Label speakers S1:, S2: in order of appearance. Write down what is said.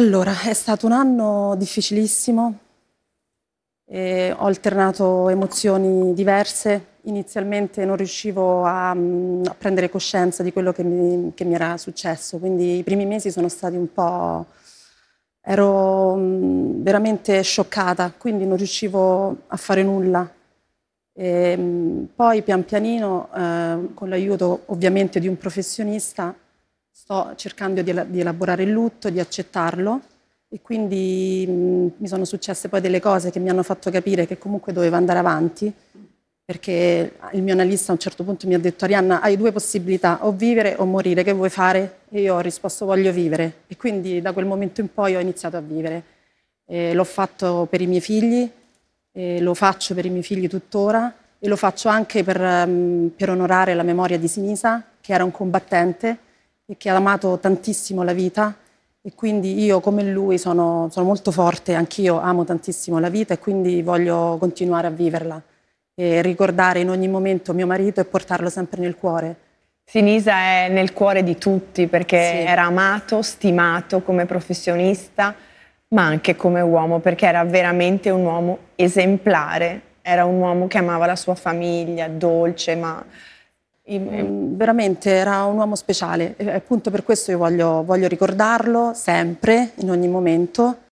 S1: Allora, è stato un anno difficilissimo, ho alternato emozioni diverse, inizialmente non riuscivo a, mm, a prendere coscienza di quello che mi, che mi, era successo, quindi i primi mesi sono stati un po'... ero mm, veramente scioccata, quindi non riuscivo a fare nulla. E, mm, poi pian pianino, eh, con l'aiuto ovviamente di un professionista, sto cercando di, elaborare il lutto, di accettarlo e quindi mh, mi sono successe poi delle cose che mi hanno fatto capire che comunque doveva andare avanti perché il mio analista a un certo punto mi ha detto Arianna hai due possibilità o vivere o morire, che vuoi fare? E io ho risposto voglio vivere e quindi da quel momento in poi ho iniziato a vivere. E l'ho fatto per i miei figli, lo faccio per i miei figli tuttora e lo faccio anche per, per onorare la memoria di Sinisa che era un combattente e che ha amato tantissimo la vita e quindi io come lui sono, sono molto forte, anch'io amo tantissimo la vita e quindi voglio continuare a viverla e ricordare in ogni momento mio marito e portarlo sempre nel
S2: cuore. Sinisa è nel cuore di tutti perché sì. era amato, stimato come professionista, ma anche come uomo, perché era veramente un uomo esemplare, era un uomo che amava la sua famiglia, dolce, ma
S1: eh, veramente era un uomo speciale e appunto per questo io voglio, voglio ricordarlo
S2: sempre, in ogni momento.